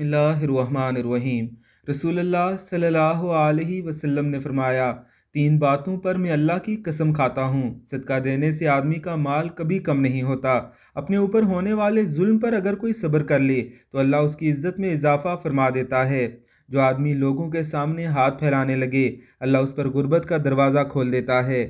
बसमीम रसूलुल्लाह सल्लल्लाहु वसल्लम ने फरमाया तीन बातों पर मैं अल्लाह की कसम खाता हूँ सदका देने से आदमी का माल कभी कम नहीं होता अपने ऊपर होने वाले जुल्म पर अगर कोई सब्र कर ले तो अल्लाह उसकी इज़्ज़त में इजाफ़ा फरमा देता है जो आदमी लोगों के सामने हाथ फैलाने लगे अल्लाह उस पर गुर्बत का दरवाज़ा खोल देता है